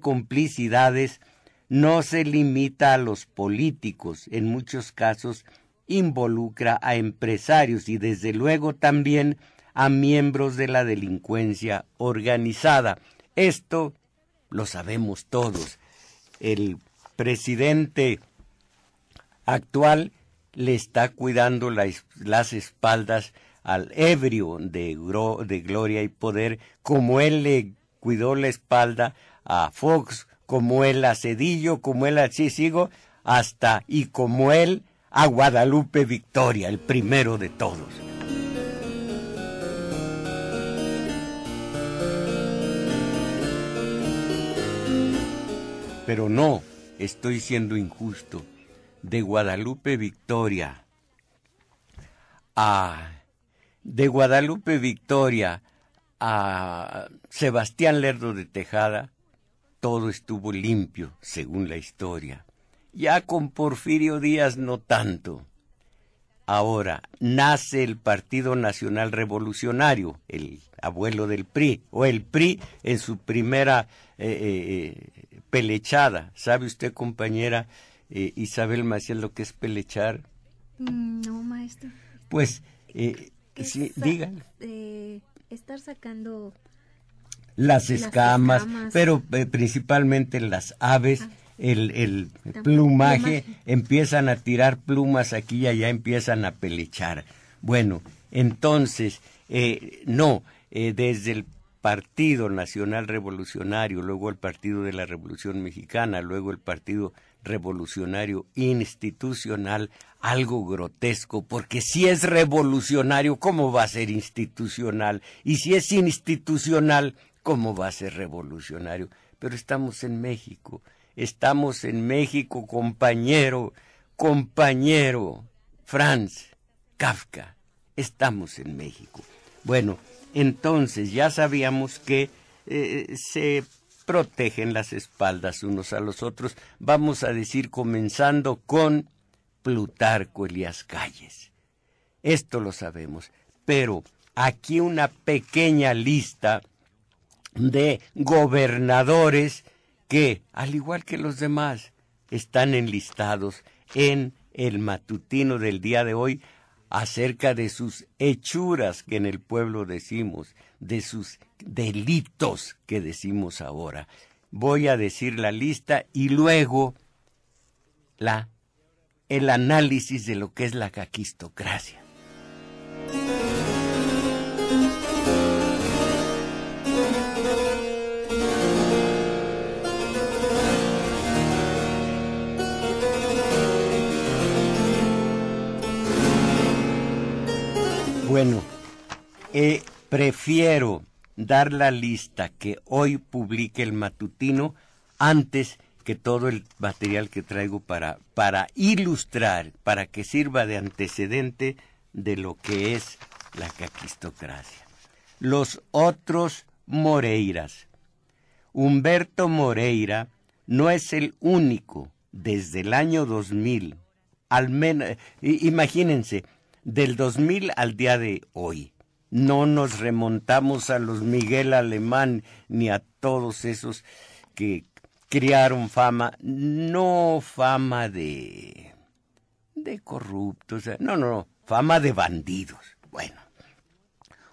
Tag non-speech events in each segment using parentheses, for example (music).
complicidades no se limita a los políticos, en muchos casos involucra a empresarios y desde luego también a miembros de la delincuencia organizada. Esto lo sabemos todos. El presidente actual le está cuidando las espaldas al ebrio de, gloria y poder, como él le cuidó la espalda a Fox, como él a Cedillo, como él a sigo, hasta y como él a Guadalupe Victoria, el primero de todos. Pero no, estoy siendo injusto. De Guadalupe Victoria a. De Guadalupe Victoria a Sebastián Lerdo de Tejada, todo estuvo limpio, según la historia. Ya con Porfirio Díaz no tanto. Ahora, nace el Partido Nacional Revolucionario, el abuelo del PRI, o el PRI en su primera eh, eh, eh, pelechada. ¿Sabe usted, compañera Isabel Maciel, lo que es pelechar? Mm, no, maestro. Pues, sí, digan. estar sacando las escamas, pero eh, principalmente las aves. Ah. El, plumaje, empiezan a tirar plumas aquí y allá, empiezan a pelechar. Bueno, entonces, eh, no, eh, desde el Partido Nacional Revolucionario, luego el Partido de la Revolución Mexicana, luego el Partido Revolucionario Institucional, algo grotesco, porque si es revolucionario, ¿cómo va a ser institucional? Y si es institucional, ¿Cómo va a ser revolucionario? Pero estamos en México, estamos en México, compañero, compañero, Franz, Kafka, estamos en México. Bueno, entonces ya sabíamos que eh, se protegen las espaldas unos a los otros. Vamos a decir comenzando con Plutarco Elias Calles. Esto lo sabemos, pero aquí una pequeña lista de gobernadores que, al igual que los demás, están enlistados en el matutino del día de hoy acerca de sus hechuras que en el pueblo decimos, de sus delitos que decimos ahora. Voy a decir la lista y luego la el análisis de lo que es la caquistocracia. Bueno, eh, prefiero dar la lista que hoy publique el matutino antes que todo el material que traigo para, para ilustrar, para que sirva de antecedente de lo que es la caquistocracia. Los otros Moreiras. Humberto Moreira no es el único desde el año 2000. Al menos, imagínense, del 2000 al día de hoy. No nos remontamos a los Miguel Alemán ni a todos esos que ...criaron fama, no fama de de corruptos, eh, no, no, no, fama de bandidos. Bueno,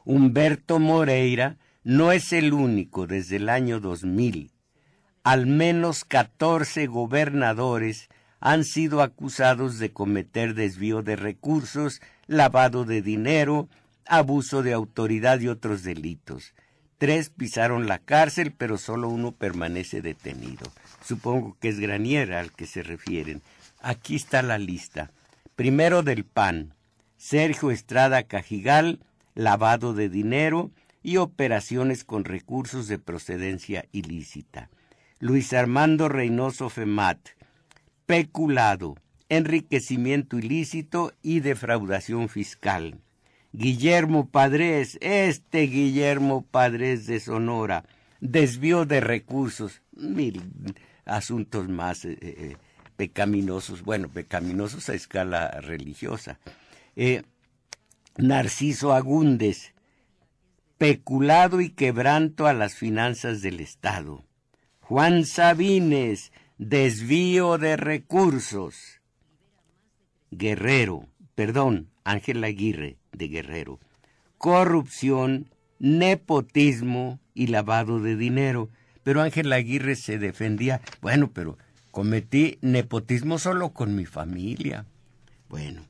Humberto Moreira no es el único desde el año 2000. Al menos 14 gobernadores han sido acusados de cometer desvío de recursos lavado de dinero, abuso de autoridad y otros delitos. Tres pisaron la cárcel, pero solo uno permanece detenido. Supongo que es Graniera al que se refieren. Aquí está la lista. Primero del PAN, Sergio Estrada Cajigal, lavado de dinero y operaciones con recursos de procedencia ilícita. Luis Armando Reynoso Femat, peculado, enriquecimiento ilícito y defraudación fiscal. Guillermo Padres, este Guillermo Padres de Sonora, desvío de recursos, mil asuntos más eh, eh, pecaminosos, bueno, pecaminosos a escala religiosa. Eh, Narciso Agúndez, peculado y quebranto a las finanzas del Estado. Juan Sabines, desvío de recursos. Guerrero, perdón, Ángel Aguirre de Guerrero. Corrupción, nepotismo y lavado de dinero. Pero Ángel Aguirre se defendía, bueno, pero cometí nepotismo solo con mi familia. Bueno,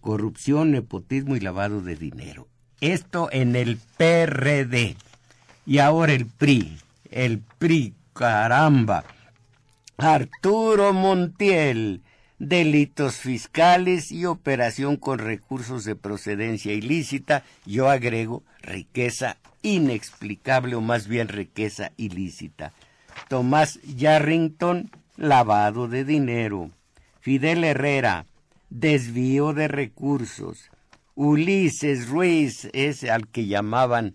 corrupción, nepotismo y lavado de dinero. Esto en el PRD. Y ahora el PRI. El PRI, caramba. Arturo Montiel, delitos fiscales y operación con recursos de procedencia ilícita, yo agrego riqueza inexplicable o más bien riqueza ilícita. Tomás Yarrington, lavado de dinero. Fidel Herrera, desvío de recursos. Ulises Ruiz es al que llamaban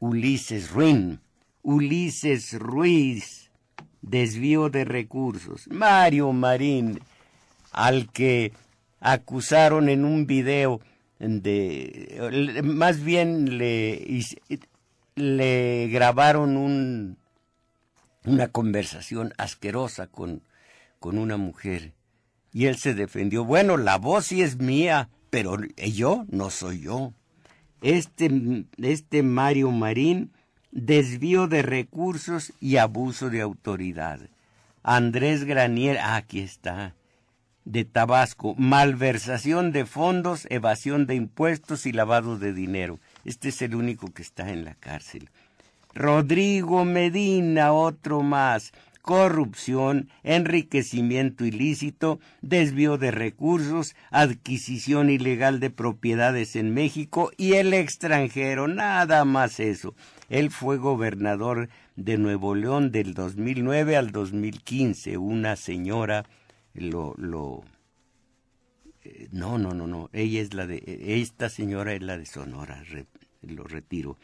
Ulises Ruin. Ulises Ruiz, desvío de recursos. Mario Marín, al que acusaron en un video de más bien le grabaron un una conversación asquerosa con con una mujer y él se defendió bueno la voz sí es mía pero yo no soy yo este este Mario Marín desvío de recursos y abuso de autoridad Andrés Granier aquí está de Tabasco, malversación de fondos, evasión de impuestos y lavado de dinero. Este es el único que está en la cárcel. Rodrigo Medina, otro más, corrupción, enriquecimiento ilícito, desvío de recursos, adquisición ilegal de propiedades en México y el extranjero, nada más eso. Él fue gobernador de Nuevo León del 2009 al 2015, una señora lo, lo eh, no, no, no, no, ella es la de, eh, esta señora es la de Sonora, lo retiro.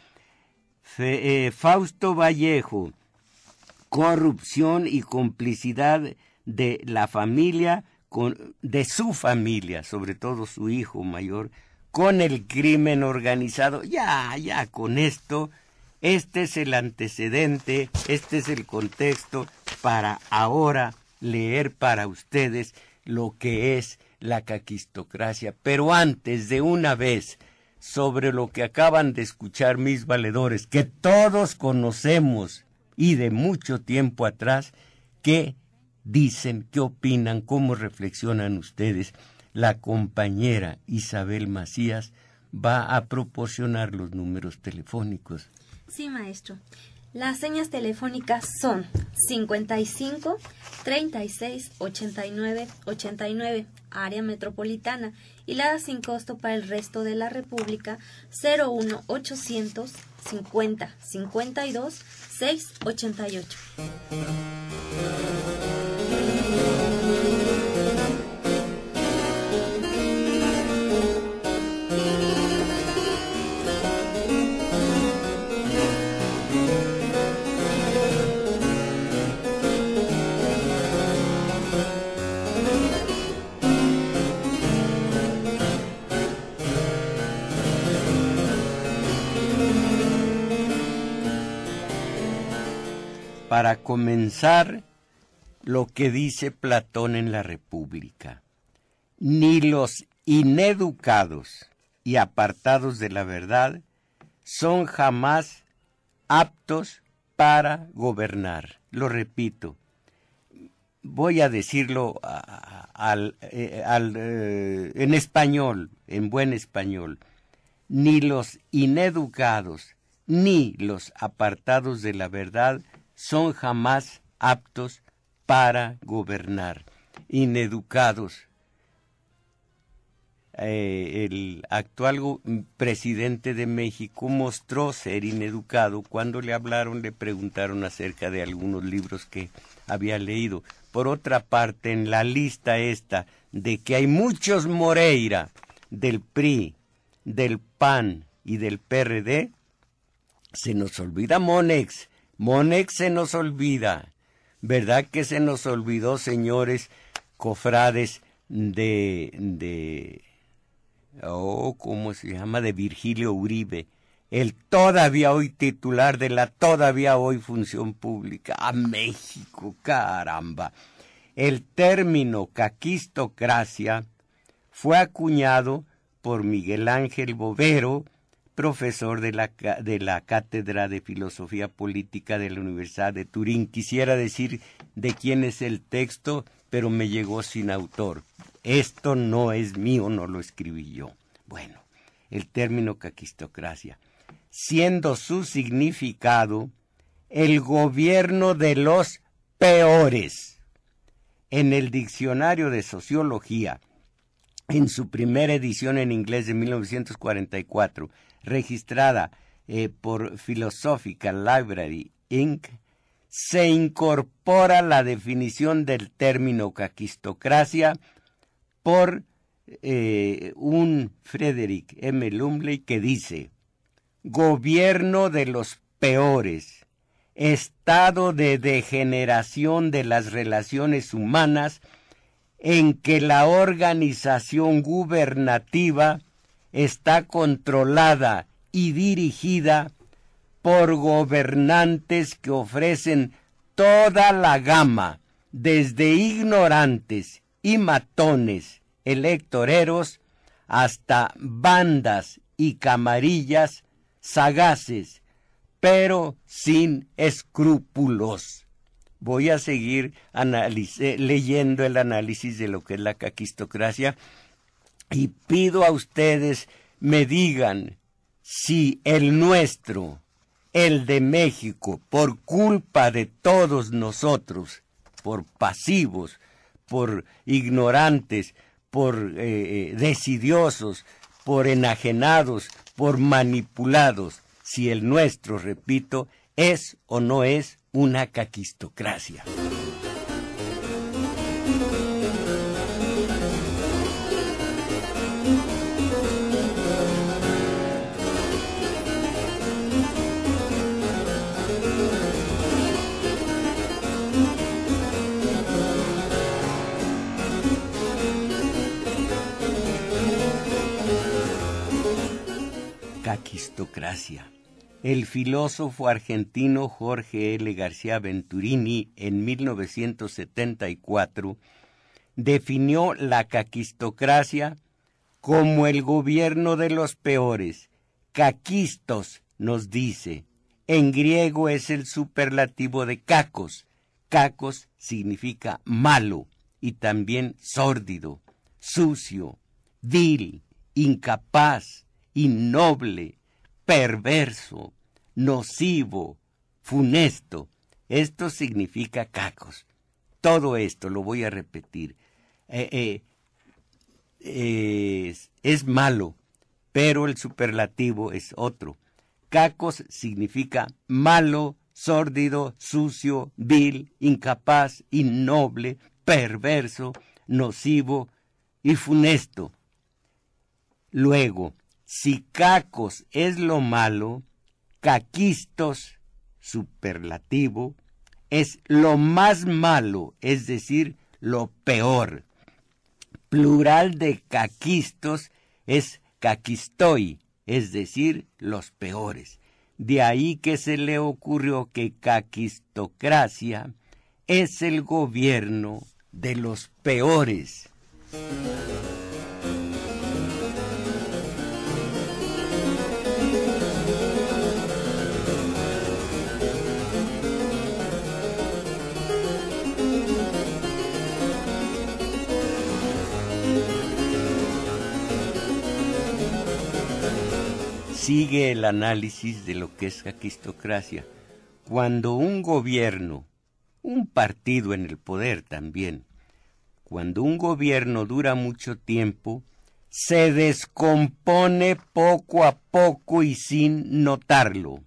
Eh, Fausto Vallejo, corrupción y complicidad de la familia, con, de su familia, sobre todo su hijo mayor, con el crimen organizado. Ya, ya, con esto, este es el antecedente, este es el contexto para ahora leer para ustedes lo que es la caquistocracia. Pero antes, de una vez, sobre lo que acaban de escuchar mis valedores, que todos conocemos y de mucho tiempo atrás, qué dicen, qué opinan, cómo reflexionan ustedes. La compañera Isabel Macías va a proporcionar los números telefónicos. Sí, maestro. Las señas telefónicas son 55 36 89 89 área metropolitana y la sin costo para el resto de la República 01 800 50 52 688. para comenzar lo que dice Platón en la República. Ni los ineducados y apartados de la verdad son jamás aptos para gobernar. Lo repito, voy a decirlo eh, eh, en español, en buen español, ni los ineducados ni los apartados de la verdad son jamás aptos para gobernar, ineducados. Eh, el actual presidente de México mostró ser ineducado. Cuando le hablaron le preguntaron acerca de algunos libros que había leído. Por otra parte, en la lista esta de que hay muchos Moreira del PRI, del PAN y del PRD, se nos olvida Monex, Monex se nos olvida. ¿Verdad que se nos olvidó, señores cofrades, de, de, oh, ¿cómo se llama? De Virgilio Uribe, el todavía hoy titular de la todavía hoy función pública. A México, caramba. El término caquistocracia fue acuñado por Miguel Ángel Bovero, profesor de la, Cátedra de Filosofía Política de la Universidad de Turín. Quisiera decir de quién es el texto, pero me llegó sin autor. Esto no es mío, no lo escribí yo. Bueno, el término caquistocracia. Siendo su significado el gobierno de los peores. En el diccionario de sociología, en su primera edición en inglés de 1944, registrada eh, por Philosophical Library Inc., se incorpora la definición del término caquistocracia por eh, un Frederick M. Lumley que dice, gobierno de los peores, estado de degeneración de las relaciones humanas en que la organización gubernativa está controlada y dirigida por gobernantes que ofrecen toda la gama, desde ignorantes y matones electoreros hasta bandas y camarillas sagaces, pero sin escrúpulos. Voy a seguir leyendo el análisis de lo que es la caquistocracia y pido a ustedes me digan si el nuestro, el de México, por culpa de todos nosotros, por pasivos, por ignorantes, por eh, eh, decidiosos, por enajenados, por manipulados, si el nuestro, repito, es o no es una caquistocracia. El filósofo argentino Jorge L. García Venturini en 1974 definió la caquistocracia como el gobierno de los peores. Caquistos nos dice. En griego es el superlativo de cacos. Cacos significa malo y también sórdido, sucio, vil, incapaz, innoble, perverso, nocivo, funesto. Esto significa cacos. Todo esto, lo voy a repetir, eh, eh, es, es malo, pero el superlativo es otro. Cacos significa malo, sórdido, sucio, vil, incapaz, innoble, perverso, nocivo y funesto. Luego, si cacos es lo malo, caquistos, superlativo, es lo más malo, es decir, lo peor. Plural de caquistos es caquistoi, es decir, los peores. De ahí que se le ocurrió que caquistocracia es el gobierno de los peores. sigue el análisis de lo que es aristocracia. Cuando un gobierno, un partido en el poder también, cuando un gobierno dura mucho tiempo, se descompone poco a poco y sin notarlo.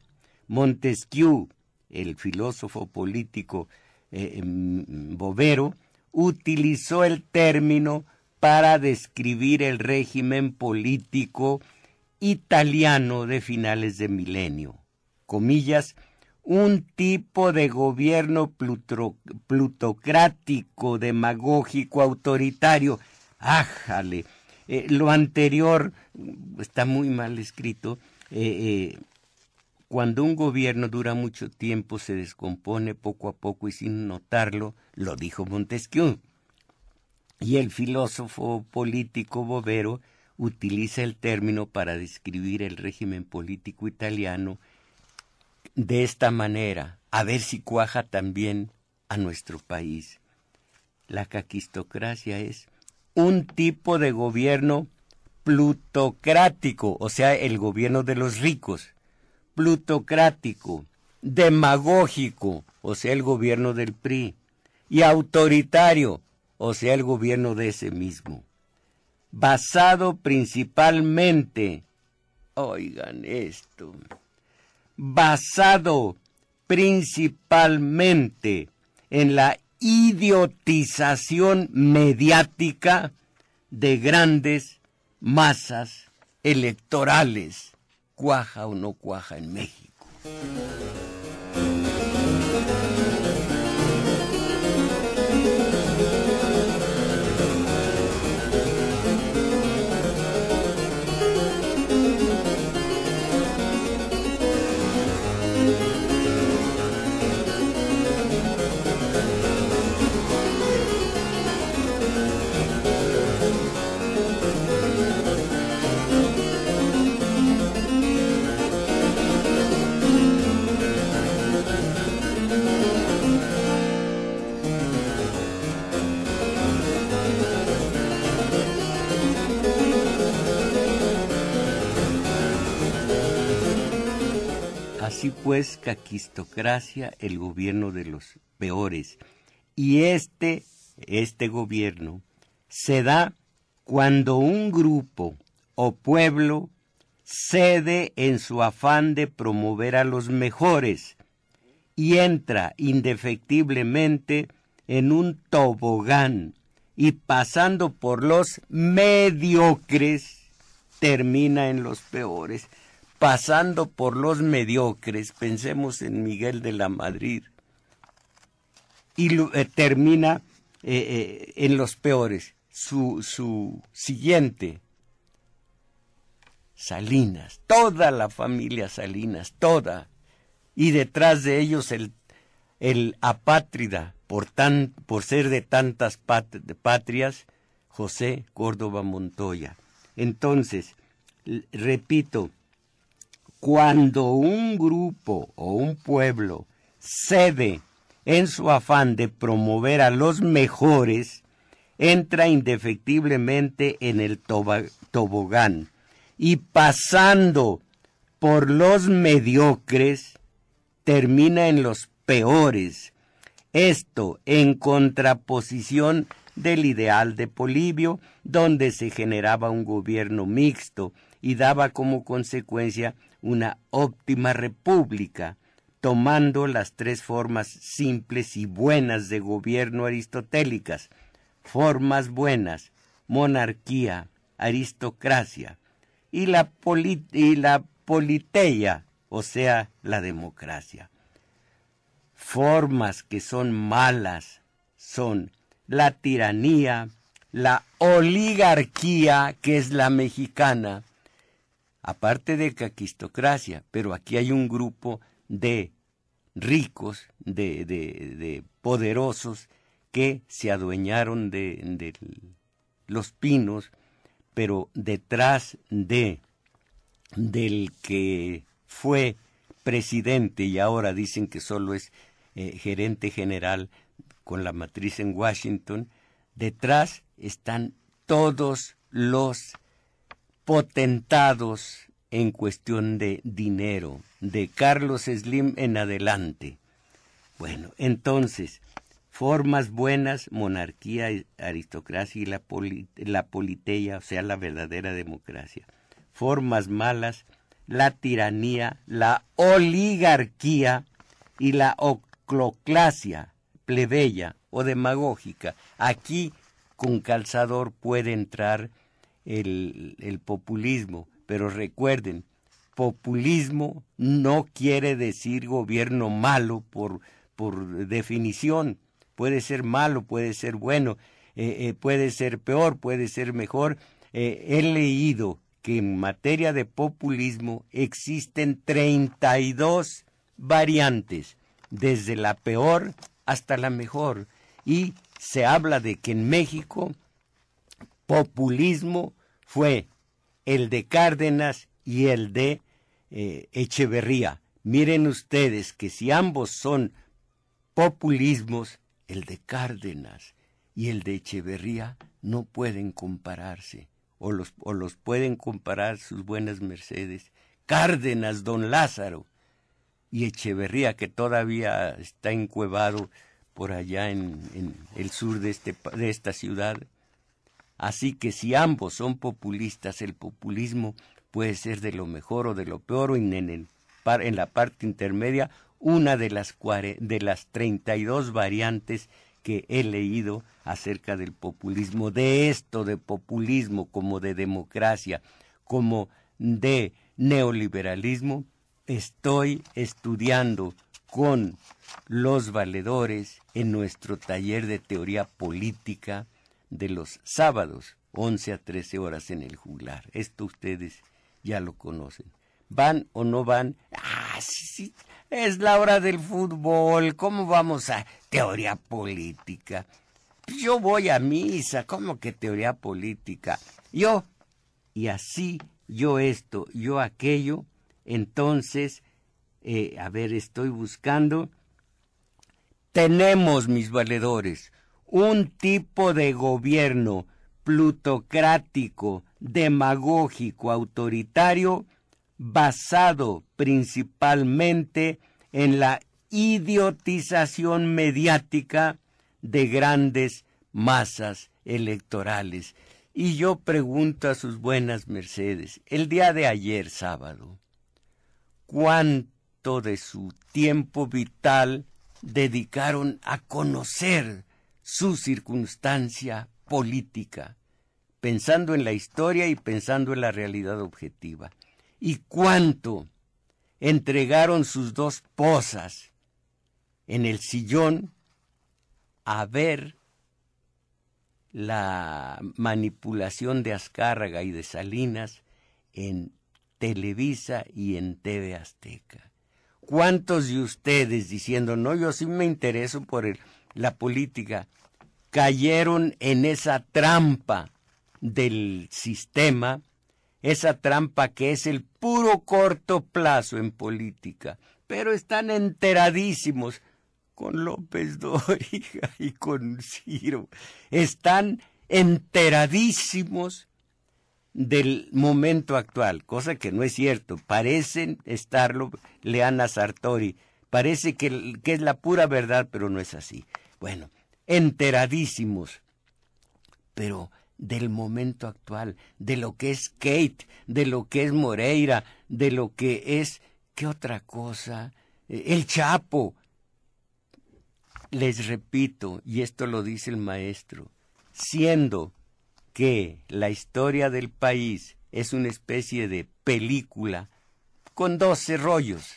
Montesquieu, el filósofo político eh, em, bobero, bovero, utilizó el término para describir el régimen político italiano de finales de milenio. Comillas, un tipo de gobierno plutocrático, demagógico, autoritario. Ájale, eh, lo anterior está muy mal escrito. Eh, eh, cuando un gobierno dura mucho tiempo, se descompone poco a poco y sin notarlo, lo dijo Montesquieu. Y el filósofo político Bovero utiliza el término para describir el régimen político italiano de esta manera, a ver si cuaja también a nuestro país. La caquistocracia es un tipo de gobierno plutocrático, o sea, el gobierno de los ricos, plutocrático, demagógico, o sea, el gobierno del PRI, y autoritario, o sea, el gobierno de ese mismo basado principalmente, oigan esto, basado principalmente en la idiotización mediática de grandes masas electorales. ¿Cuaja o no cuaja en México? Así pues, caquistocracia, el gobierno de los peores. Y este, este gobierno se da cuando un grupo o pueblo cede en su afán de promover a los mejores y entra indefectiblemente en un tobogán y pasando por los mediocres termina en los peores pasando por los mediocres, pensemos en Miguel de la Madrid, y eh, termina eh, eh, en los peores. Su, siguiente, Salinas, toda la familia Salinas, toda, y detrás de ellos el, el apátrida, por, por ser de tantas de patrias, José Córdoba Montoya. Entonces, repito, cuando un grupo o un pueblo cede en su afán de promover a los mejores, entra indefectiblemente en el tobogán y pasando por los mediocres, termina en los peores. Esto en contraposición del ideal de Polibio, donde se generaba un gobierno mixto y daba como consecuencia una óptima república, tomando las tres formas simples y buenas de gobierno aristotélicas, formas buenas, monarquía, aristocracia, y la, politeia, o sea, la democracia. Formas que son malas son la tiranía, la oligarquía, que es la mexicana, aparte de caquistocracia, pero aquí hay un grupo de ricos, de, de, poderosos, que se adueñaron de, los pinos, pero detrás de del que fue presidente y ahora dicen que solo es eh, gerente general con la matriz en Washington, detrás están todos los potentados en cuestión de dinero, de Carlos Slim en adelante. Bueno, entonces, formas buenas, monarquía, aristocracia y la, politeya, o sea, la verdadera democracia. Formas malas, la tiranía, la oligarquía y la ocloclasia plebeya o demagógica. Aquí con calzador puede entrar el, populismo. Pero recuerden, populismo no quiere decir gobierno malo por, por definición. Puede ser malo, puede ser bueno, eh, eh, puede ser peor, puede ser mejor. Eh, he leído que en materia de populismo existen 32 variantes, desde la peor hasta la mejor. Y se habla de que en México populismo fue el de Cárdenas y el de eh, Echeverría. Miren ustedes que si ambos son populismos, el de Cárdenas y el de Echeverría no pueden compararse, o los, o los pueden comparar sus buenas mercedes. Cárdenas, don Lázaro, y Echeverría, que todavía está encuevado por allá en, en el sur de, este, de esta ciudad, Así que si ambos son populistas, el populismo puede ser de lo mejor o de lo peor Y en, en la parte intermedia una de las, de las 32 variantes que he leído acerca del populismo, de esto de populismo como de democracia, como de neoliberalismo, estoy estudiando con los valedores en nuestro taller de teoría política de los sábados, 11 a 13 horas en el juglar. Esto ustedes ya lo conocen. ¿Van o no van? Ah, sí, sí, es la hora del fútbol. ¿Cómo vamos a teoría política? Yo voy a misa, ¿cómo que teoría política? Yo, y así, yo esto, yo aquello, entonces, eh, a ver, estoy buscando. Tenemos, mis valedores, un tipo de gobierno plutocrático, demagógico, autoritario, basado principalmente en la idiotización mediática de grandes masas electorales. Y yo pregunto a sus buenas mercedes, el día de ayer sábado, ¿cuánto de su tiempo vital dedicaron a conocer su circunstancia política, pensando en la historia y pensando en la realidad objetiva. ¿Y cuánto entregaron sus dos posas en el sillón a ver la manipulación de Azcárraga y de Salinas en Televisa y en TV Azteca. ¿Cuántos de ustedes diciendo, no, yo sí me intereso por el la política cayeron en esa trampa del sistema, esa trampa que es el puro corto plazo en política, pero están enteradísimos con López (laughs) Dóriga y con Ciro, están enteradísimos del momento actual, cosa que no es cierto, parecen estarlo Leana Sartori, parece que, que es la pura verdad, pero no es así. Bueno, enteradísimos, pero del momento actual, de lo que es Kate, de lo que es Moreira, de lo que es, ¿qué otra cosa? Eh, el Chapo. Les repito, y esto lo dice el maestro, siendo que la historia del país es una especie de película con doce rollos.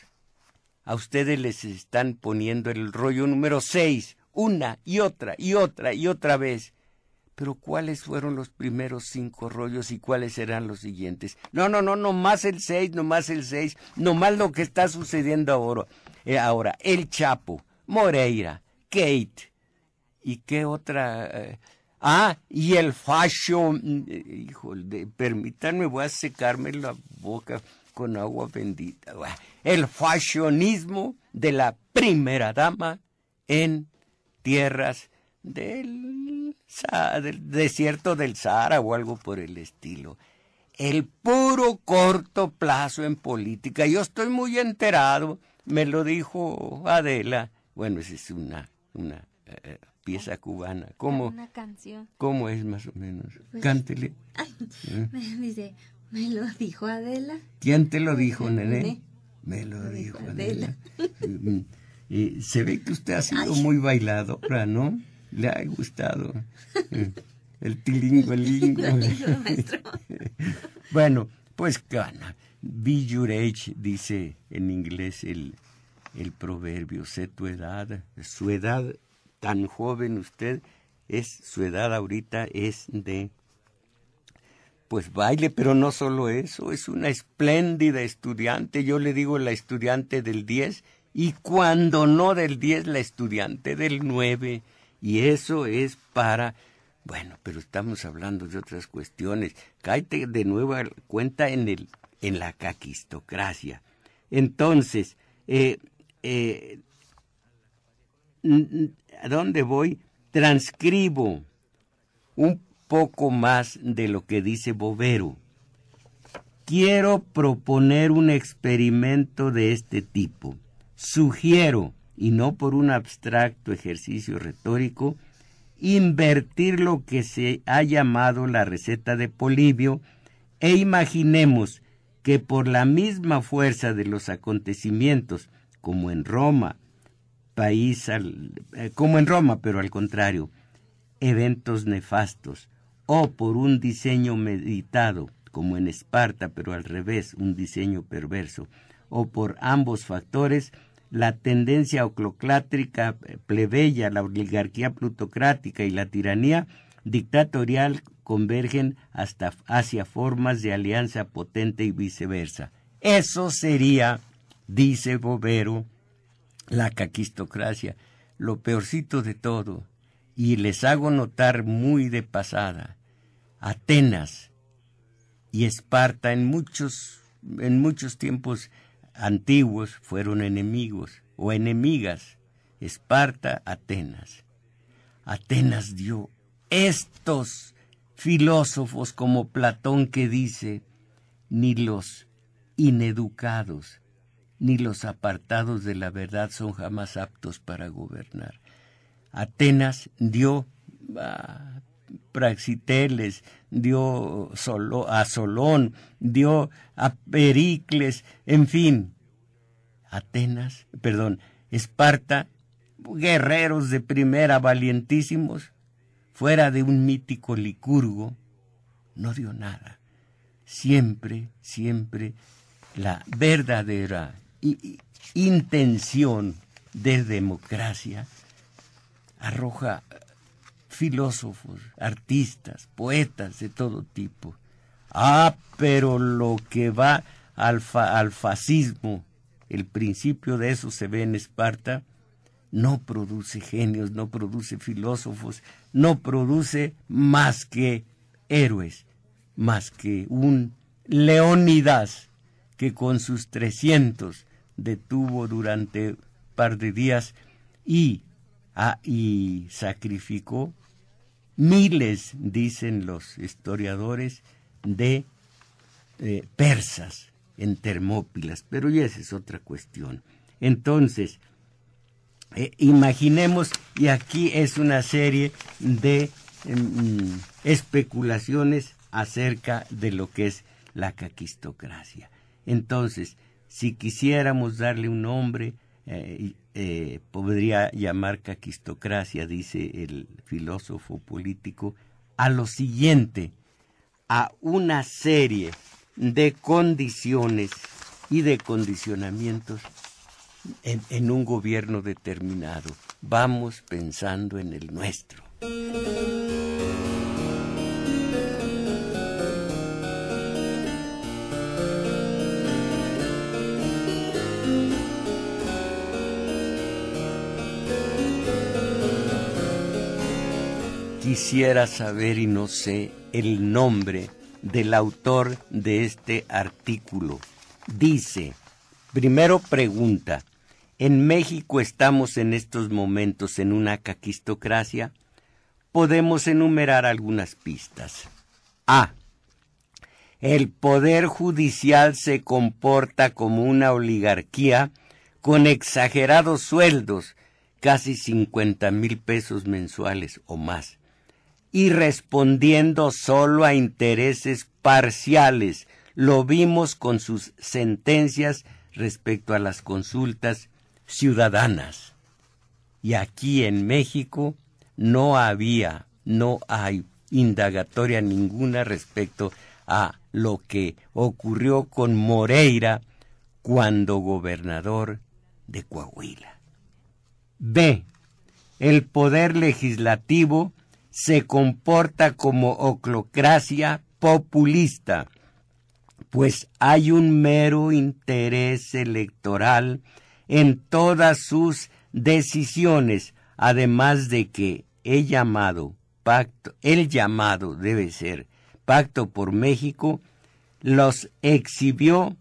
A ustedes les están poniendo el rollo número seis una y otra y otra y otra vez. Pero ¿cuáles fueron los primeros cinco rollos y cuáles serán los siguientes? No, no, no, no más el seis, no más el seis, no más lo que está sucediendo ahora. Eh, ahora, El Chapo, Moreira, Kate, ¿y qué otra? Eh, ah, y el fashion. Eh, hijo, híjole, permítanme, voy a secarme la boca con agua bendita. El fashionismo de la primera dama en tierras del, desierto del Sahara o algo por el estilo. El puro corto plazo en política. Yo estoy muy enterado, me lo dijo Adela. Bueno, esa es una, una eh, eh, pieza cubana. ¿Cómo, una canción. ¿Cómo es más o menos? Pues, Cántele. ¿Eh? me dice, me lo dijo Adela. ¿Quién te lo dijo, nene? Me lo dijo Adela. Mm y eh, se ve que usted ha sido muy muy bailadora, ¿no? Le ha gustado eh, el tilingo, el (laughs) (laughs) bueno, pues gana. Be your age, dice en inglés el, el proverbio. Sé tu edad. Su edad tan joven usted es, su edad ahorita es de pues baile, pero no solo eso, es una espléndida estudiante, yo le digo la estudiante del 10 y cuando no del 10 la estudiante del 9 y eso es para bueno, pero estamos hablando de otras cuestiones. Cáete de nuevo cuenta en el en la caquistocracia. Entonces, eh, eh, ¿a dónde voy? Transcribo un poco más de lo que dice Bovero. Quiero proponer un experimento de este tipo. Sugiero, y no por un abstracto ejercicio retórico, invertir lo que se ha llamado la receta de Polibio e imaginemos que por la misma fuerza de los acontecimientos, como en Roma, país eh, como en Roma, pero al contrario, eventos nefastos, o por un diseño meditado, como en Esparta, pero al revés, un diseño perverso, o por ambos factores, la tendencia ocloclátrica eh, plebeya, la oligarquía plutocrática y la tiranía dictatorial convergen hasta hacia formas de alianza potente y viceversa. Eso sería, dice Bovero, la caquistocracia, lo peorcito de todo. Y les hago notar muy de pasada, Atenas y Esparta en muchos, en muchos tiempos antiguos fueron enemigos o enemigas, Esparta, Atenas. Atenas dio estos filósofos como Platón que dice, ni los ineducados ni los apartados de la verdad son jamás aptos para gobernar. Atenas dio ah, Praxiteles, dio a Solón, dio a Pericles, en fin. Atenas, perdón, Esparta, guerreros de primera valientísimos, fuera de un mítico licurgo, no dio nada. Siempre, siempre la verdadera intención de democracia arroja filósofos, artistas, poetas de todo tipo. Ah, pero lo que va al, al fascismo, el principio de eso se ve en Esparta, no produce genios, no produce filósofos, no produce más que héroes, más que un Leónidas que con sus 300 detuvo durante un par de días y, ah, y sacrificó miles, dicen los historiadores, de eh, persas en Termópilas, pero ya esa es otra cuestión. Entonces, eh, imaginemos, y aquí es una serie de em, especulaciones acerca de lo que es la caquistocracia. Entonces, si quisiéramos darle un nombre eh, eh, podría llamar caquistocracia, dice el filósofo político, a lo siguiente, a una serie de condiciones y de condicionamientos en un gobierno determinado. Vamos pensando en el nuestro. Quisiera saber y no sé el nombre del autor de este artículo. Dice, primero pregunta, ¿en México estamos en estos momentos en una caquistocracia? Podemos enumerar algunas pistas. A. El Poder Judicial se comporta como una oligarquía con exagerados sueldos, casi 50 mil pesos mensuales o más y respondiendo solo a intereses parciales. Lo vimos con sus sentencias respecto a las consultas ciudadanas. Y aquí en México no había, no hay indagatoria ninguna respecto a lo que ocurrió con Moreira cuando gobernador de Coahuila. B. El poder legislativo se comporta como oclocracia populista, pues hay un mero interés electoral en todas sus decisiones, además de que el llamado pacto, el llamado debe ser pacto por México, los exhibió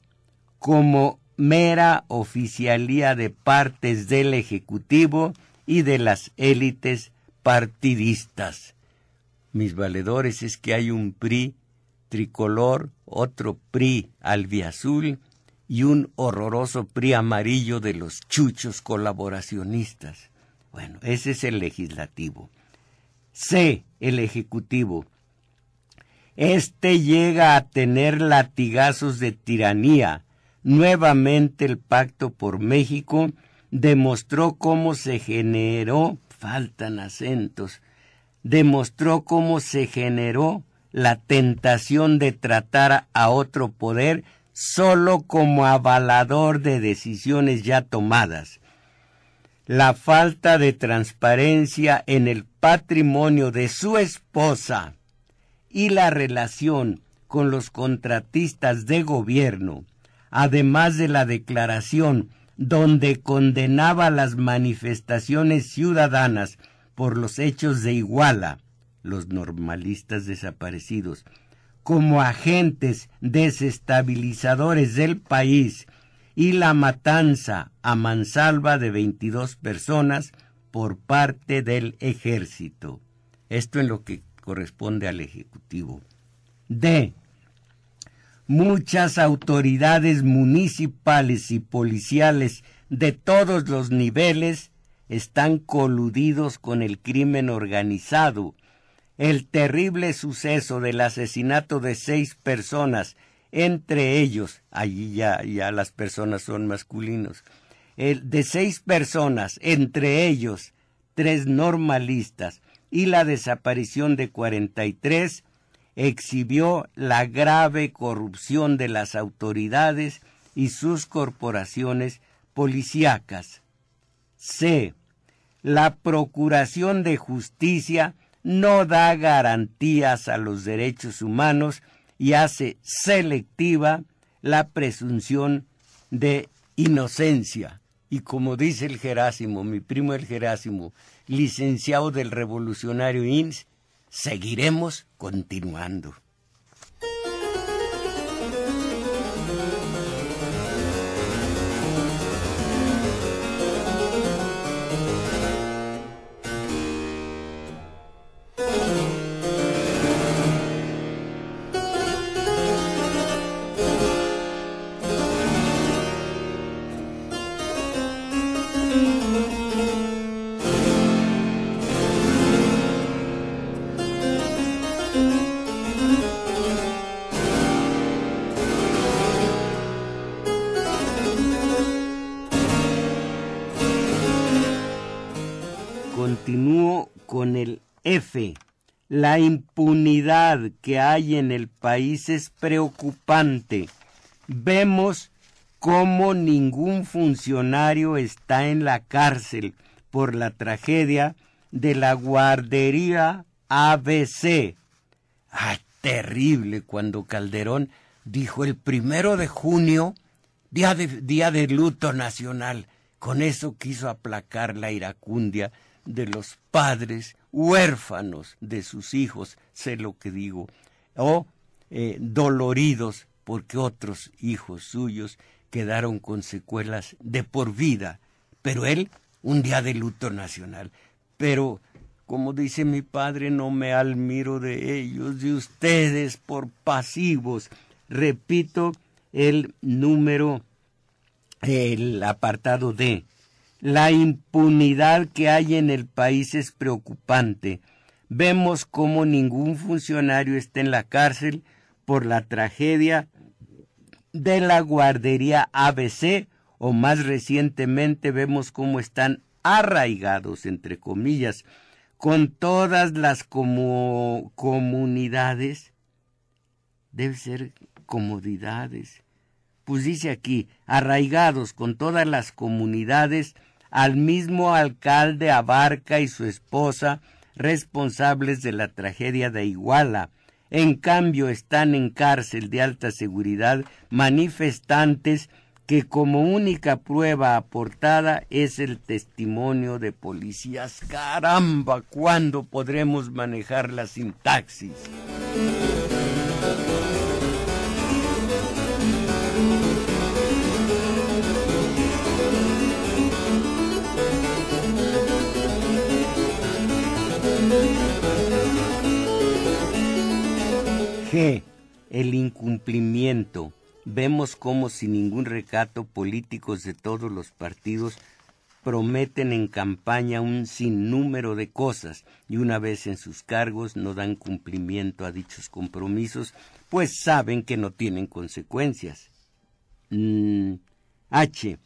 como mera oficialía de partes del Ejecutivo y de las élites partidistas. Mis valedores, es que hay un PRI tricolor, otro PRI albiazul y un horroroso PRI amarillo de los chuchos colaboracionistas. Bueno, ese es el legislativo. C, el ejecutivo. Este llega a tener latigazos de tiranía. Nuevamente el Pacto por México demostró cómo se generó faltan acentos, demostró cómo se generó la tentación de tratar a otro poder solo como avalador de decisiones ya tomadas. La falta de transparencia en el patrimonio de su esposa y la relación con los contratistas de gobierno, además de la declaración donde condenaba las manifestaciones ciudadanas por los hechos de Iguala, los normalistas desaparecidos, como agentes desestabilizadores del país y la matanza a mansalva de 22 personas por parte del ejército. Esto en lo que corresponde al Ejecutivo. D muchas autoridades municipales y policiales de todos los niveles están coludidos con el crimen organizado. El terrible suceso del asesinato de seis personas, entre ellos, allí ya, ya las personas son masculinos, el de seis personas, entre ellos tres normalistas, y la desaparición de 43 exhibió la grave corrupción de las autoridades y sus corporaciones policíacas. C. La Procuración de Justicia no da garantías a los derechos humanos y hace selectiva la presunción de inocencia. Y como dice el Jerásimo, mi primo el Gerásimo, licenciado del revolucionario INS, seguiremos continuando. F. La impunidad que hay en el país es preocupante. Vemos cómo ningún funcionario está en la cárcel por la tragedia de la guardería ABC. ¡Ah, terrible! Cuando Calderón dijo el primero de junio, día de luto nacional. Con eso quiso aplacar la iracundia de los padres huérfanos de sus hijos, sé lo que digo, o eh, doloridos porque otros hijos suyos quedaron con secuelas de por vida, pero él un día de luto nacional. Pero, como dice mi padre, no me almiro de ellos, de ustedes por pasivos. Repito el número, el apartado de... La impunidad que hay en el país es preocupante. Vemos cómo ningún funcionario está en la cárcel por la tragedia de la guardería ABC o más recientemente vemos cómo están arraigados, entre comillas, con todas las como comunidades. Debe ser comodidades. Pues dice aquí, arraigados con todas las comunidades al mismo alcalde Abarca y su esposa, responsables de la tragedia de Iguala. En cambio, están en cárcel de alta seguridad manifestantes que como única prueba aportada es el testimonio de policías. Caramba, ¿cuándo podremos manejar la sintaxis? El incumplimiento. Vemos cómo sin ningún recato políticos de todos los partidos prometen en campaña un sinnúmero de cosas y una vez en sus cargos no dan cumplimiento a dichos compromisos, pues saben que no tienen consecuencias. Mm, H.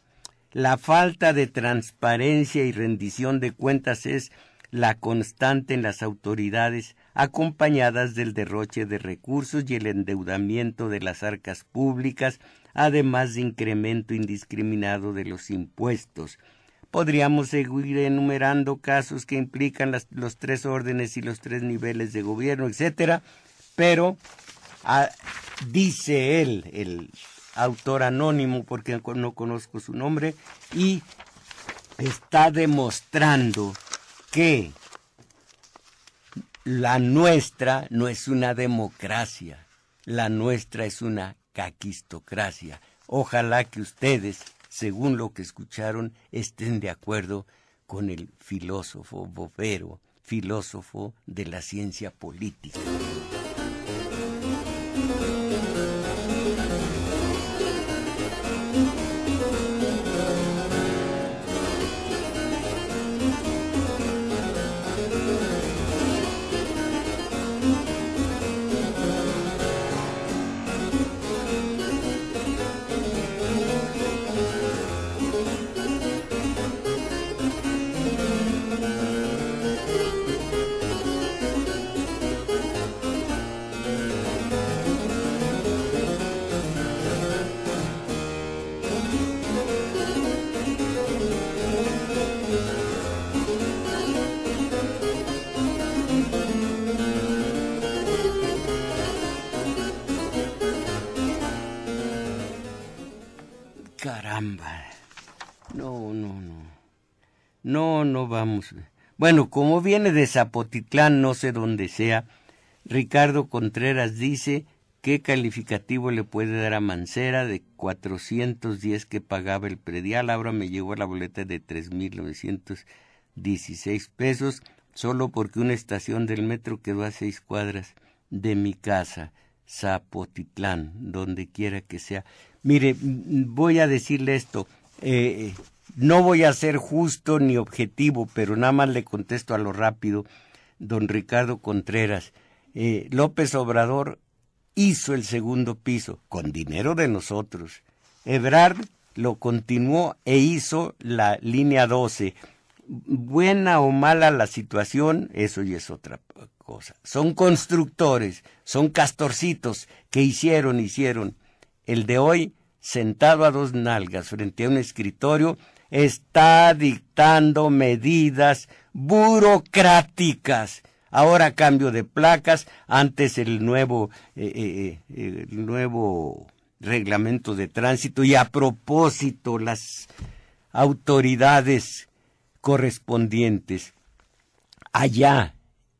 La falta de transparencia y rendición de cuentas es la constante en las autoridades acompañadas del derroche de recursos y el endeudamiento de las arcas públicas, además de incremento indiscriminado de los impuestos. Podríamos seguir enumerando casos que implican los tres órdenes y los tres niveles de gobierno, etcétera, pero ah, dice él, el autor anónimo, porque no conozco su nombre, y está demostrando que la nuestra no es una democracia, la nuestra es una caquistocracia. Ojalá que ustedes, según lo que escucharon, estén de acuerdo con el filósofo Bovero, filósofo de la ciencia política. Bueno, como viene de Zapotitlán, no sé dónde sea, Ricardo Contreras dice qué calificativo le puede dar a Mancera de 410 que pagaba el predial. Ahora me llegó la boleta de 3.916 pesos solo porque una estación del metro quedó a seis cuadras de mi casa, Zapotitlán, donde quiera que sea. Mire, voy a decirle esto. Eh, no voy a ser justo ni objetivo, pero nada más le contesto a lo rápido, don Ricardo Contreras. Eh, López Obrador hizo el segundo piso con dinero de nosotros. Ebrard lo continuó e hizo la línea 12. Buena o mala la situación, eso ya es otra cosa. Son constructores, son castorcitos que hicieron, hicieron. El de hoy sentado a dos nalgas frente a un escritorio, está dictando medidas burocráticas. Ahora cambio de placas, antes el nuevo, eh, eh, eh, el nuevo reglamento de tránsito y a propósito las autoridades correspondientes allá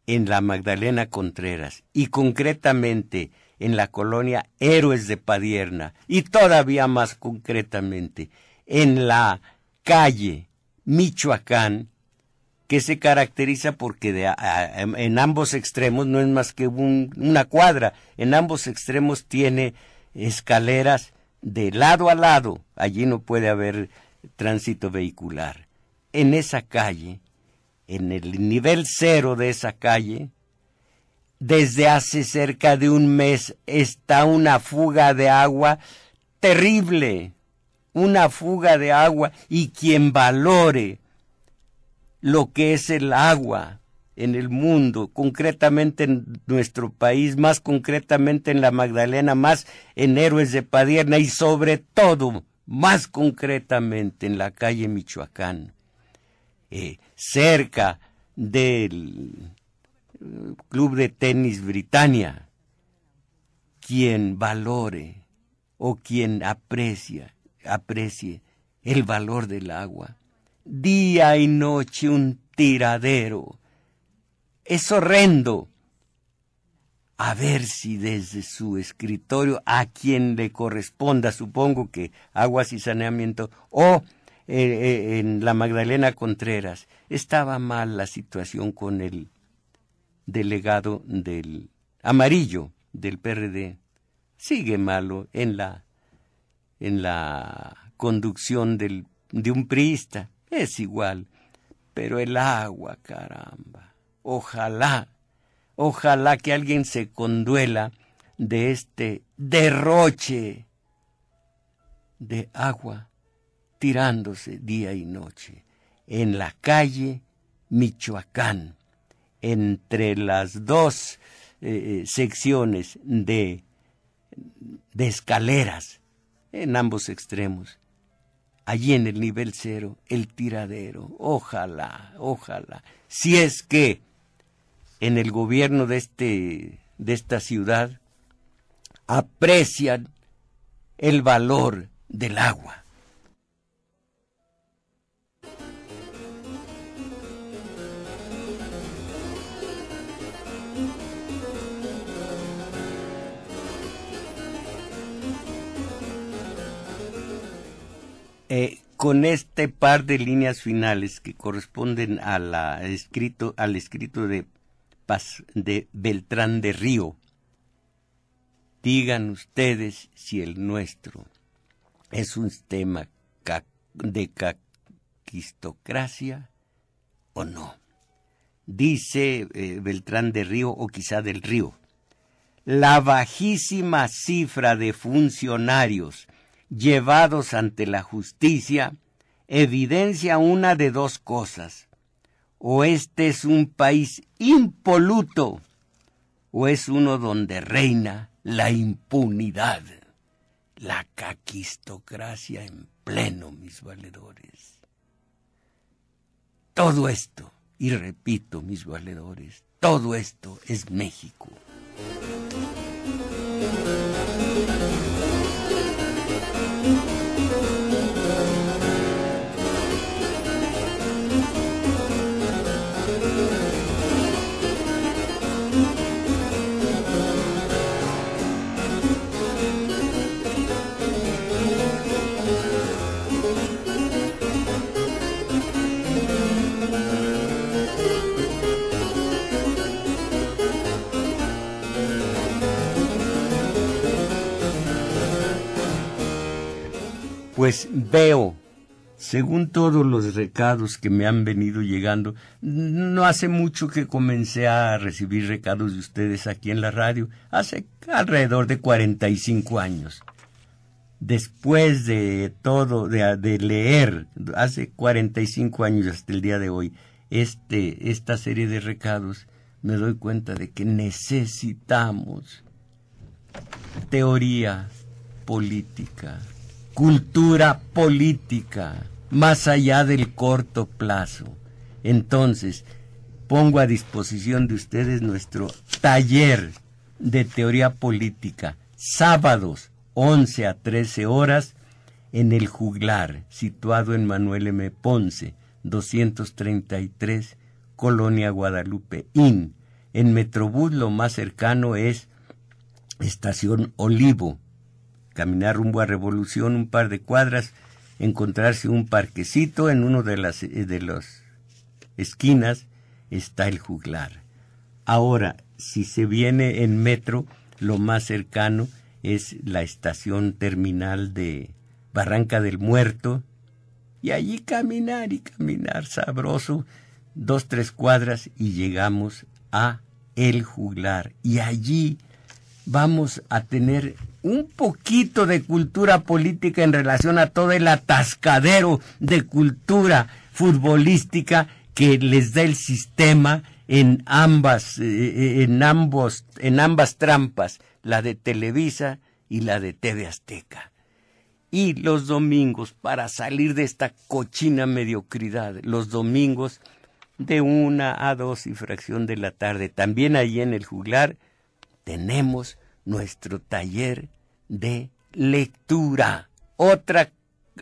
en la Magdalena Contreras y concretamente en la colonia Héroes de Padierna y todavía más concretamente en la calle Michoacán, que se caracteriza porque en ambos extremos no es más que una cuadra, en ambos extremos tiene escaleras de lado a lado, allí no puede haber tránsito vehicular. En esa calle, en el nivel cero de esa calle, desde hace cerca de un mes está una fuga de agua terrible, una fuga de agua y quien valore lo que es el agua en el mundo, concretamente en nuestro país, más concretamente en la Magdalena, más en Héroes de Padierna y sobre todo, más concretamente en la calle Michoacán, eh, cerca del Club de Tenis Britannia. Quien valore o quien aprecia, aprecie el valor del agua. Día y noche un tiradero. Es horrendo. A ver si desde su escritorio, a quien le corresponda, supongo que aguas y saneamiento, o eh, eh, en la Magdalena Contreras, estaba mal la situación con el delegado del amarillo del PRD sigue malo en la en la conducción del, de un priista, es igual, pero el agua, caramba. Ojalá, ojalá que alguien se conduela de este derroche de agua tirándose día y noche en la calle Michoacán entre las dos eh, eh, secciones de, de escaleras en ambos extremos. Allí en el nivel cero, el tiradero. Ojalá, ojalá. Si es que en el gobierno de, este, de esta ciudad aprecian el valor del agua. Eh, con este par de líneas finales que corresponden escrito, al escrito de, de Beltrán de Río, digan ustedes si el nuestro es un tema de caquistocracia o no. Dice eh, Beltrán de Río o quizá del Río. La bajísima cifra de funcionarios llevados ante la justicia, evidencia una de dos cosas. O este es un país impoluto, o es uno donde reina la impunidad, la caquistocracia en pleno, mis valedores. Todo esto, y repito, mis valedores, todo esto es México. pues veo, según todos los recados que me han venido llegando, no hace mucho que comencé a recibir recados de ustedes aquí en la radio, hace alrededor de 45 años. Después de todo, de, leer, hace 45 años hasta el día de hoy, este, esta serie de recados, me doy cuenta de que necesitamos teoría política, cultura política, más allá del corto plazo. Entonces, pongo a disposición de ustedes nuestro taller de teoría política, sábados 11 a 13 horas, en el juglar, situado en Manuel M. Ponce, 233, Colonia Guadalupe IN. En Metrobús lo más cercano es Estación Olivo, caminar rumbo a Revolución un par de cuadras, encontrarse un parquecito, en uno de las eh, de los esquinas está el juglar. Ahora, si se viene en metro, lo más cercano es la estación terminal de Barranca del Muerto, y allí caminar y caminar sabroso, dos, tres cuadras y llegamos a El Juglar. Y allí vamos a tener un poquito de cultura política en relación a todo el atascadero de cultura futbolística que les da el sistema en ambas eh, eh, en en ambas trampas, la de Televisa y la de TV Azteca. Y los domingos para salir de esta cochina mediocridad, los domingos de una a dos y fracción de la tarde, también ahí en el juglar tenemos nuestro taller de lectura. Otra,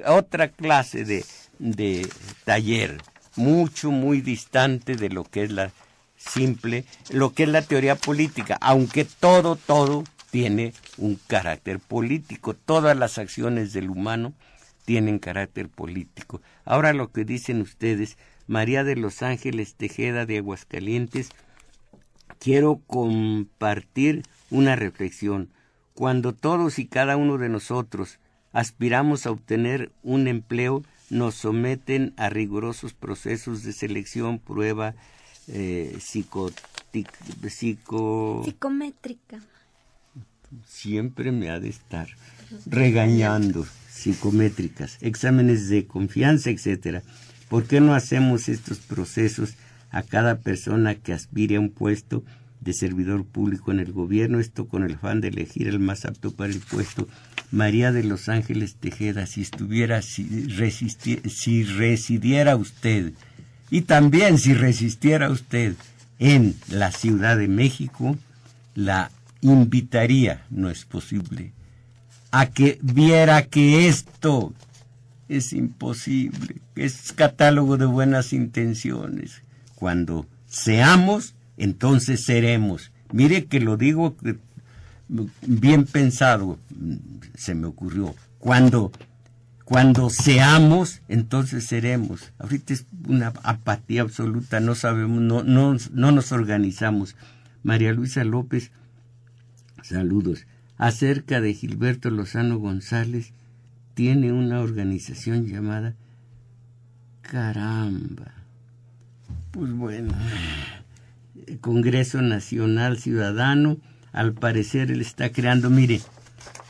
otra clase de, de taller, mucho, muy distante de lo que es la simple, lo que es la teoría política, aunque todo, todo tiene un carácter político, todas las acciones del humano tienen carácter político. Ahora lo que dicen ustedes, María de los Ángeles Tejeda de Aguascalientes, quiero compartir una reflexión. Cuando todos y cada uno de nosotros aspiramos a obtener un empleo, nos someten a rigurosos procesos de selección, prueba eh, psicométrica. Siempre me ha de estar regañando psicométricas, exámenes de confianza, etcétera. ¿Por qué no hacemos estos procesos a cada persona que aspire a un puesto de servidor público en el gobierno, esto con el fan de elegir el más apto para el puesto. María de Los Ángeles Tejeda, si estuviera, si, residiera usted, y también si resistiera usted en la Ciudad de México, la invitaría, no es posible, a que viera que esto es imposible, es catálogo de buenas intenciones. Cuando seamos entonces seremos. Mire que lo digo eh, bien pensado, se me ocurrió. Cuando, cuando seamos, entonces seremos. Ahorita es una apatía absoluta, no sabemos, no, no, no nos organizamos. María Luisa López, saludos. Acerca de Gilberto Lozano González, tiene una organización llamada Caramba. Pues bueno. Congreso Nacional Ciudadano. Al parecer él está creando, mire,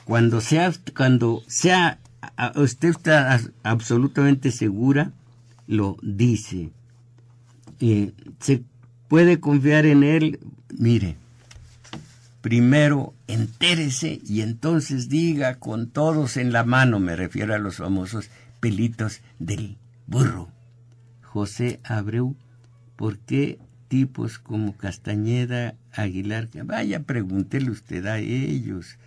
cuando sea, cuando sea, usted está absolutamente segura, lo dice. Eh, se puede confiar en él, mire, primero entérese y entonces diga con todos en la mano, me refiero a los famosos pelitos del burro. José Abreu, ¿por qué tipos como Castañeda, Aguilar, vaya, pregúntele usted a ellos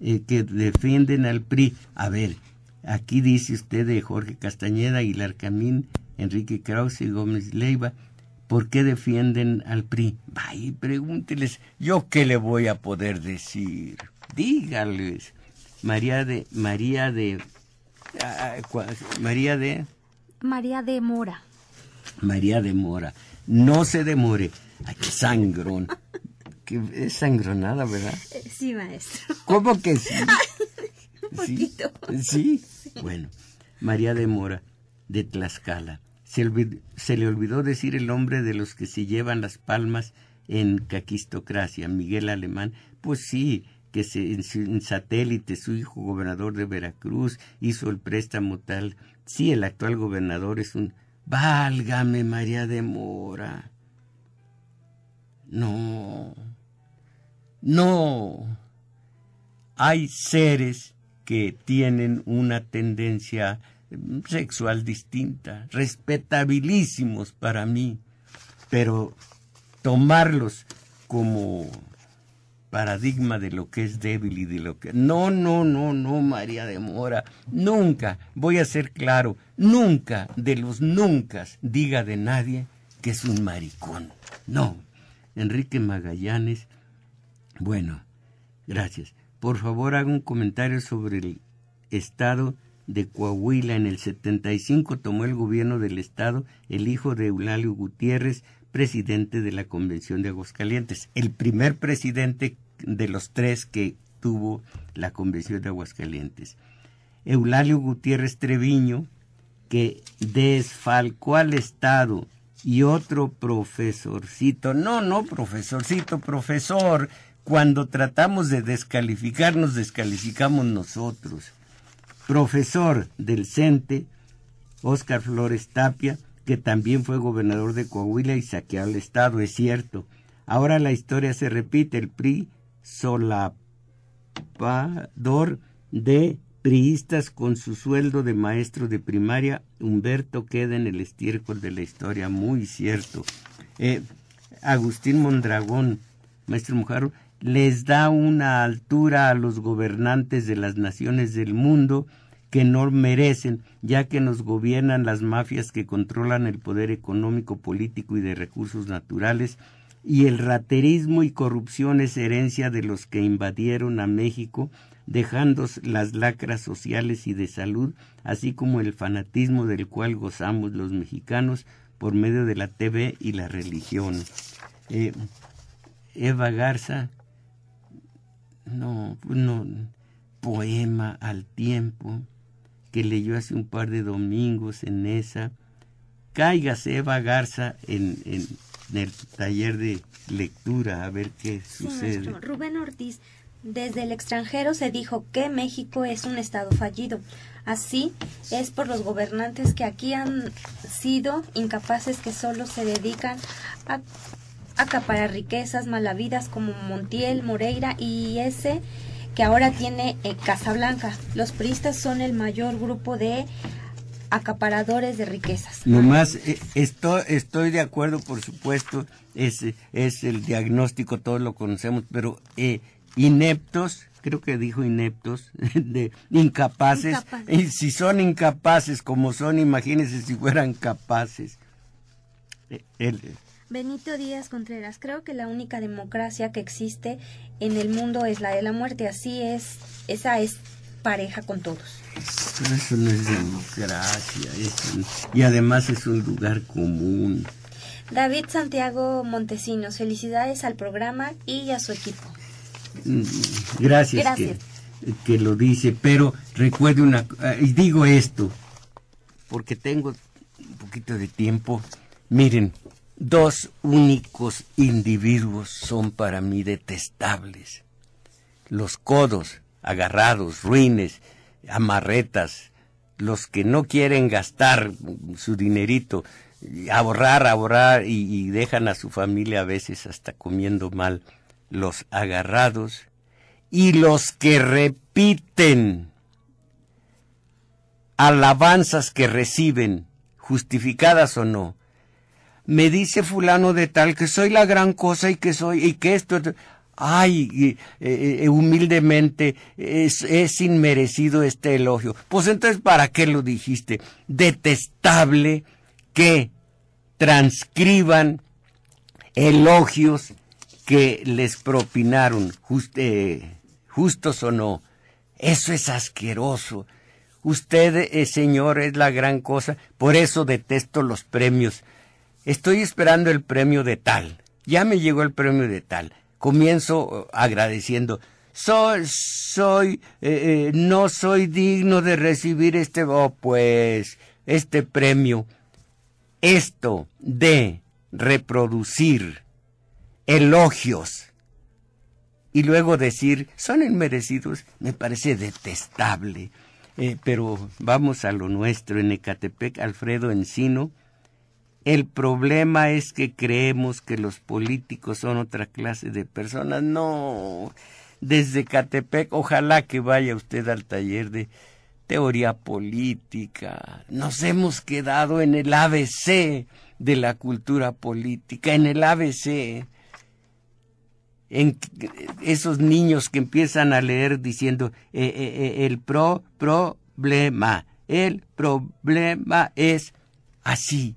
eh, que defienden al PRI. A ver, aquí dice usted de Jorge Castañeda, Aguilar Camín, Enrique Krause y Gómez Leiva, ¿por qué defienden al PRI? Vaya, pregúnteles, ¿yo qué le voy a poder decir? Dígales. María de, María de, ah, ah, María de... María de Mora. María de Mora no se demore. Ay, qué sangrón. que es sangronada, ¿verdad? Eh, sí, maestro. ¿Cómo que sí? (laughs) Un poquito. ¿Sí? Bueno, María de Mora, de Tlaxcala. Se, le olvidó decir el nombre de los que se llevan las palmas en caquistocracia, Miguel Alemán. Pues sí, que se, en satélite, su hijo gobernador de Veracruz hizo el préstamo tal. Sí, el actual gobernador es un Válgame María de Mora. No, no. Hay seres que tienen una tendencia sexual distinta, respetabilísimos para mí, pero tomarlos como paradigma de lo que es débil y de lo que... No, no, no, no, María de Mora. Nunca, voy a ser claro, nunca de los nunca diga de nadie que es un maricón. No. Enrique Magallanes, bueno, gracias. Por favor, haga un comentario sobre el estado de Coahuila. En el 75 tomó el gobierno del estado el hijo de Eulalio Gutiérrez, presidente de la Convención de Aguascalientes, el primer presidente de los tres que tuvo la Convención de Aguascalientes. Eulalio Gutiérrez Treviño, que desfalcó al Estado, y otro profesorcito, no, no, profesorcito, profesor, cuando tratamos de descalificarnos, descalificamos nosotros. Profesor del CENTE, Óscar Flores Tapia, que también fue gobernador de Coahuila y saqueó al Estado, es cierto. Ahora la historia se repite, el PRI solapador de priistas con su sueldo de maestro de primaria, Humberto queda en el estiércol de la historia, muy cierto. Eh, Agustín Mondragón, maestro Mujarro, les da una altura a los gobernantes de las naciones del mundo que no merecen, ya que nos gobiernan las mafias que controlan el poder económico, político y de recursos naturales, y el raterismo y corrupción es herencia de los que invadieron a México, dejando las lacras sociales y de salud, así como el fanatismo del cual gozamos los mexicanos por medio de la TV y la religión. Eh, Eva Garza, no, no, poema al tiempo que leyó hace un par de domingos en esa. Cáigase Eva Garza en, en, el taller de lectura a ver qué sucede. Rubén Ortiz, desde el extranjero se dijo que México es un estado fallido. Así es por los gobernantes que aquí han sido incapaces que solo se dedican a acaparar riquezas malavidas como Montiel, Moreira y ese ahora tiene eh, Casablanca. Los priistas son el mayor grupo de acaparadores de riquezas. Nomás eh, esto, estoy de acuerdo, por supuesto, es, es el diagnóstico, todos lo conocemos, pero eh, ineptos, creo que dijo ineptos, (laughs) de incapaces, y si son incapaces como son, imagínense si fueran capaces. Eh, Benito Díaz Contreras, creo que la única democracia que existe en el mundo es la de la muerte, así es, esa es pareja con todos. eso no es democracia, eso y además es un lugar común. David Santiago Montesinos, felicidades al programa y a su equipo. Mm, gracias, Que, lo dice, pero recuerde una, eh, y digo esto, porque tengo un poquito de tiempo, miren, Dos únicos individuos son para mí detestables. Los codos, agarrados, ruines, amarretas, los que no quieren gastar su dinerito, ahorrar, ahorrar y, dejan a su familia a veces hasta comiendo mal. Los agarrados y los que repiten alabanzas que reciben, justificadas o no, me dice fulano de tal que soy la gran cosa y que soy y que esto, ay, eh, eh, humildemente es, inmerecido este elogio. Pues entonces, ¿para qué lo dijiste? Detestable que transcriban elogios que les propinaron, eh, justos o no. Eso es asqueroso. Usted, señor, es la gran cosa. Por eso detesto los premios estoy esperando el premio de tal, ya me llegó el premio de tal. Comienzo eh, agradeciendo. Soy, soy, eh, eh, no soy digno de recibir este, oh, pues, este premio. Esto de reproducir elogios y luego decir son inmerecidos me parece detestable. pero vamos a lo nuestro en Ecatepec, Alfredo Encino el problema es que creemos que los políticos son otra clase de personas. No, desde Catepec, ojalá que vaya usted al taller de teoría política. Nos hemos quedado en el ABC de la cultura política, en el ABC. En esos niños que empiezan a leer diciendo eh, eh, eh, el pro problema, el problema es así.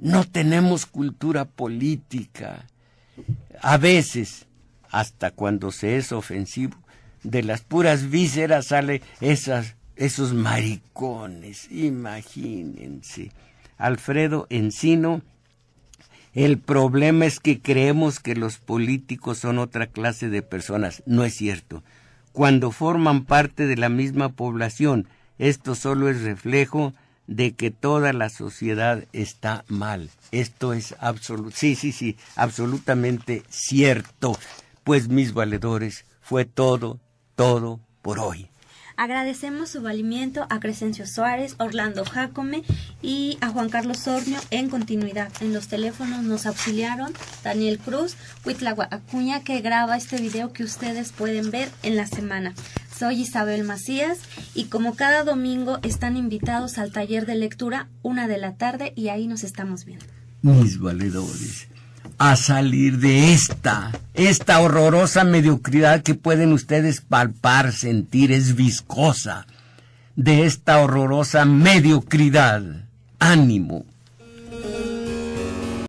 No tenemos cultura política. A veces, hasta cuando se es ofensivo, de las puras vísceras sale esas, esos maricones. Imagínense. Alfredo Encino, el problema es que creemos que los políticos son otra clase de personas. No es cierto. Cuando forman parte de la misma población, esto solo es reflejo de que toda la sociedad está mal. Esto es sí, sí, sí, absolutamente cierto. Pues mis valedores, fue todo, todo por hoy. Agradecemos su valimiento a Crescencio Suárez, Orlando Jacome y a Juan Carlos Sornio en continuidad. En los teléfonos nos auxiliaron Daniel Cruz, Huitlagua Acuña, que graba este video que ustedes pueden ver en la semana. Soy Isabel Macías y como cada domingo están invitados al taller de lectura una de la tarde y ahí nos estamos viendo. Mis valedores, a salir de esta, esta horrorosa mediocridad que pueden ustedes palpar, sentir, es viscosa, de esta horrorosa mediocridad. Ánimo,